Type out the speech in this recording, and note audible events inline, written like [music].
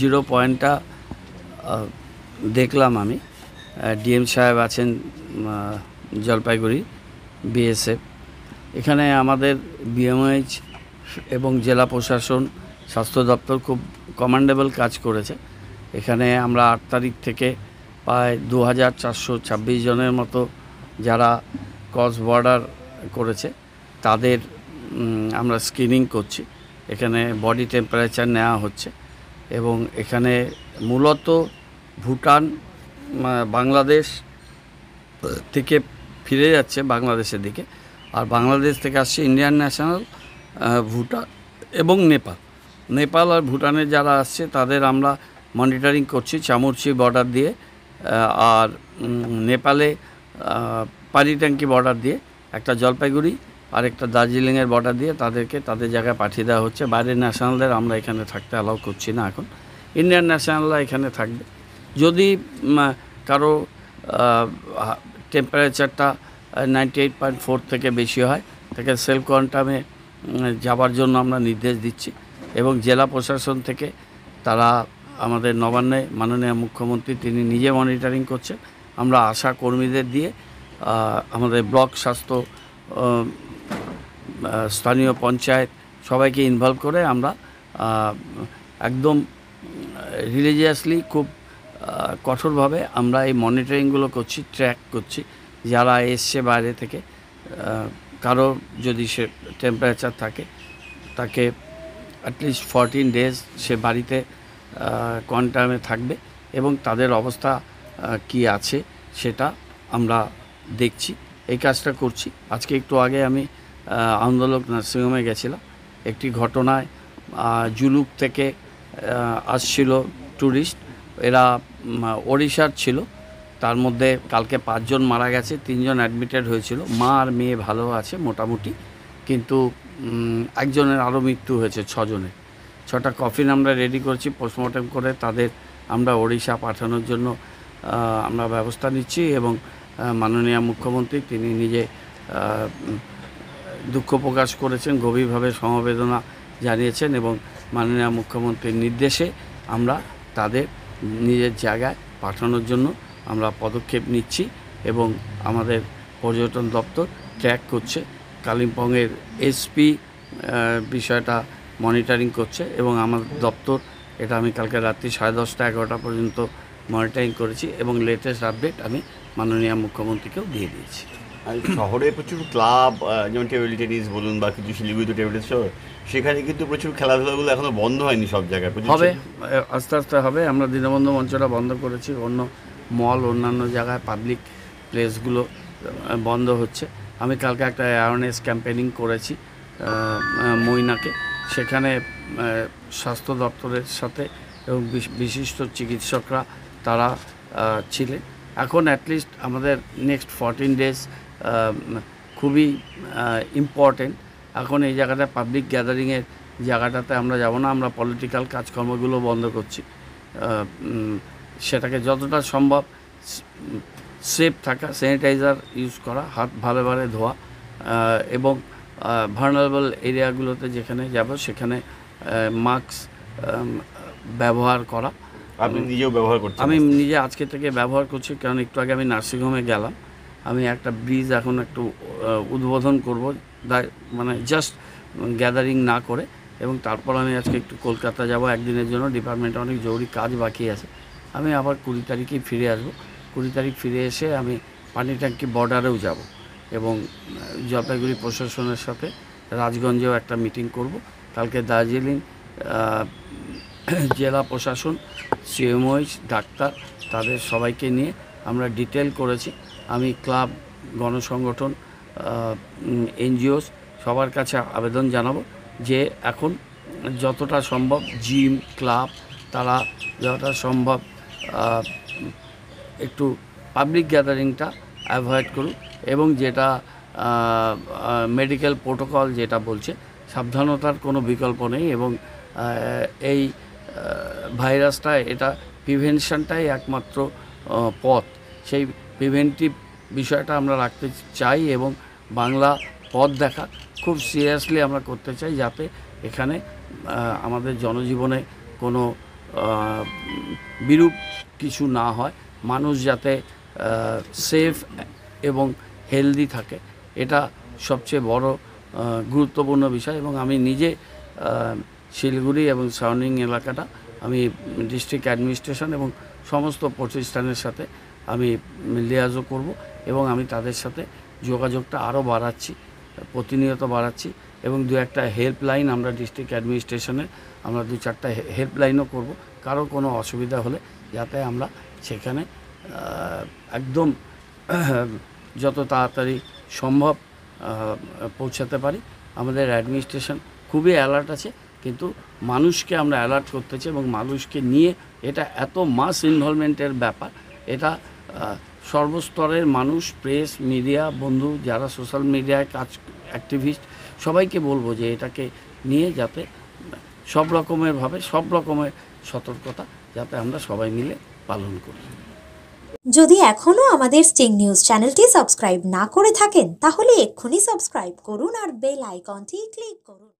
zero পয়েন্টটা দেখলাম আমি ডিএম সাহেব আছেন জলপাইগুড়ি বিএসএফ এখানে আমাদের বিএমএইচ এবং জেলা প্রশাসন স্বাস্থ্য দপ্তর খুব কমান্ডেবল কাজ করেছে এখানে আমরা আট তারিখ থেকে প্রায় দু হাজার চারশো ছাব্বিশ জনের মতো যারা ক্রস বর্ডার করেছে তাদের আমরা স্ক্রিনিং করছি এখানে বডি টেম্পারেচার নেওয়া হচ্ছে এবং এখানে মূলত ভুটান বাংলাদেশ থেকে ফিরে যাচ্ছে বাংলাদেশের দিকে আর বাংলাদেশ থেকে আসছে ইন্ডিয়ান ন্যাশনাল ভুটান এবং নেপাল নেপাল আর ভুটানের যারা আসছে তাদের আমরা মনিটরিং করছি চামুরচি বর্ডার দিয়ে আর নেপালে ট্যাঙ্কি বর্ডার দিয়ে একটা জলপাইগুড়ি আরেকটা দার্জিলিংয়ের বর্ডার দিয়ে তাদেরকে তাদের জায়গায় পাঠিয়ে দেওয়া হচ্ছে বাইরের ন্যাশনালদের আমরা এখানে থাকতে অ্যালাউ করছি না এখন ইন্ডিয়ান ন্যাশনালরা এখানে থাকবে যদি কারো টেম্পারেচারটা নাইনটি এইট পয়েন্ট ফোর থেকে বেশি হয় তাকে সেলফ কোয়ান্টামে যাবার জন্য আমরা নির্দেশ দিচ্ছি এবং জেলা প্রশাসন থেকে তারা আমাদের নবান্নে মাননীয় মুখ্যমন্ত্রী তিনি নিজে মনিটারিং করছেন আমরা আশা কর্মীদের দিয়ে আমাদের ব্লক স্বাস্থ্য স্থানীয় পঞ্চায়েত সবাইকে ইনভলভ করে আমরা একদম রিলিজিয়াসলি খুব কঠোরভাবে আমরা এই মনিটরিংগুলো করছি ট্র্যাক করছি যারা এসছে বাইরে থেকে কারো যদি সে টেম্পারেচার থাকে তাকে অ্যাটলিস্ট ফরটিন ডেজ সে বাড়িতে কোয়ান্টামে থাকবে এবং তাদের অবস্থা কি আছে সেটা আমরা দেখছি এই কাজটা করছি আজকে একটু আগে আমি আন্দোলক নার্সিংহোমে গেছিলাম একটি ঘটনায় জুলুক থেকে আসছিল ট্যুরিস্ট এরা ওড়িশার ছিল তার মধ্যে কালকে পাঁচজন মারা গেছে তিনজন অ্যাডমিটেড হয়েছিল মা আর মেয়ে ভালো আছে মোটামুটি কিন্তু একজনের আরও মৃত্যু হয়েছে ছজনের ছটা কফিন আমরা রেডি করছি পোস্টমর্টম করে তাদের আমরা ওড়িশা পাঠানোর জন্য আমরা ব্যবস্থা নিচ্ছি এবং মাননীয় মুখ্যমন্ত্রী তিনি নিজে দুঃখ প্রকাশ করেছেন গভীরভাবে সমবেদনা জানিয়েছেন এবং মাননীয় মুখ্যমন্ত্রীর নির্দেশে আমরা তাদের নিজের জায়গায় পাঠানোর জন্য আমরা পদক্ষেপ নিচ্ছি এবং আমাদের পর্যটন দপ্তর ট্র্যাক করছে কালিম্পংয়ের এসপি বিষয়টা মনিটারিং করছে এবং আমার দপ্তর এটা আমি কালকে রাত্রি সাড়ে দশটা এগারোটা পর্যন্ত মনিটারিং করেছি এবং লেটেস্ট আপডেট আমি মাননীয় মুখ্যমন্ত্রীকেও দিয়ে দিয়েছি শহরে প্রচুর ক্লাব যেমন টেবিল টেনিস বলুন বা কিছু শিলিগুড়ি টেবিল টেনিস সেখানে কিন্তু প্রচুর খেলাধুলাগুলো এখনো বন্ধ হয়নি সব জায়গায় হবে আস্তে আস্তে হবে আমরা দীনবন্ধু মঞ্চটা বন্ধ করেছি অন্য মল অন্যান্য জায়গায় পাবলিক প্লেসগুলো বন্ধ হচ্ছে আমি কালকে একটা অ্যাওয়ারনেস ক্যাম্পেনিং করেছি মইনাকে সেখানে স্বাস্থ্য দপ্তরের সাথে এবং বিশিষ্ট চিকিৎসকরা তারা ছিলেন এখন অ্যাটলিস্ট আমাদের নেক্সট ফরটিন ডেজ খুবই ইম্পর্টেন্ট uh, এখন এই জায়গাটা পাবলিক গ্যাদারিংয়ের জায়গাটাতে আমরা যাব না আমরা পলিটিক্যাল কাজকর্মগুলো বন্ধ করছি uh, সেটাকে যতটা সম্ভব সেফ থাকা স্যানিটাইজার ইউজ করা হাত ভালোভাবে ধোয়া uh, এবং ভার্নারেবল এরিয়াগুলোতে যেখানে যাব সেখানে মাস্ক um, ব্যবহার করা আপনি নিজেও ব্যবহার করছেন আমি নিজে আজকে থেকে ব্যবহার করছি কারণ একটু আগে আমি নার্সিংহোমে গেলাম আমি একটা ব্রিজ এখন একটু উদ্বোধন করব মানে জাস্ট গ্যাদারিং না করে এবং তারপর আমি আজকে একটু কলকাতা যাব একদিনের জন্য ডিপার্টমেন্টে অনেক জরুরি কাজ বাকি আছে আমি আবার কুড়ি তারিখেই ফিরে আসবো কুড়ি তারিখ ফিরে এসে আমি পানি ট্যাঙ্কি বর্ডারেও যাব এবং জলপাইগুড়ি প্রশাসনের সাথে রাজগঞ্জেও একটা মিটিং করব কালকে দার্জিলিং [coughs] জেলা প্রশাসন সিএমওইচ ডাক্তার তাদের সবাইকে নিয়ে আমরা ডিটেল করেছি আমি ক্লাব গণসংগঠন এনজিওস সবার কাছে আবেদন জানাবো যে এখন যতটা সম্ভব জিম ক্লাব তারা যতটা সম্ভব একটু পাবলিক গ্যাদারিংটা অ্যাভয়েড করুক এবং যেটা মেডিকেল প্রোটোকল যেটা বলছে সাবধানতার কোনো বিকল্প নেই এবং এই ভাইরাসটা এটা প্রিভেনশনটাই একমাত্র পথ সেই প্রিভেন্টিভ বিষয়টা আমরা রাখতে চাই এবং বাংলা পথ দেখা খুব সিরিয়াসলি আমরা করতে চাই যাতে এখানে আমাদের জনজীবনে কোনো বিরূপ কিছু না হয় মানুষ যাতে সেফ এবং হেলদি থাকে এটা সবচেয়ে বড় গুরুত্বপূর্ণ বিষয় এবং আমি নিজে শিলিগুড়ি এবং সাউনিং এলাকাটা আমি ডিস্ট্রিক্ট অ্যাডমিনিস্ট্রেশন এবং সমস্ত প্রতিষ্ঠানের সাথে আমি লেয়াজও করব এবং আমি তাদের সাথে যোগাযোগটা আরও বাড়াচ্ছি প্রতিনিয়ত বাড়াচ্ছি এবং দু একটা হেল্পলাইন আমরা ডিস্ট্রিক্ট অ্যাডমিনিস্ট্রেশনে আমরা দু চারটা হেল্পলাইনও করব কারো কোনো অসুবিধা হলে যাতে আমরা সেখানে একদম [clears throat] যত তাড়াতাড়ি সম্ভব পৌঁছাতে পারি আমাদের অ্যাডমিনিস্ট্রেশন খুবই অ্যালার্ট আছে কিন্তু মানুষকে আমরা অ্যালার্ট করতে চাই এবং মানুষকে নিয়ে এটা এত মাস ইনভলভমেন্টের ব্যাপার এটা সর্বস্তরের মানুষ প্রেস মিডিয়া বন্ধু যারা সোশ্যাল মিডিয়ায় কাজ অ্যাক্টিভিস্ট সবাইকে বলবো যে এটাকে নিয়ে যাতে সব রকমেরভাবে সব রকমের সতর্কতা যাতে আমরা সবাই মিলে পালন করি যদি এখনও আমাদের স্টিং নিউজ চ্যানেলটি সাবস্ক্রাইব না করে থাকেন তাহলে এক্ষুনি সাবস্ক্রাইব করুন আর বেল আইকনটি ক্লিক করুন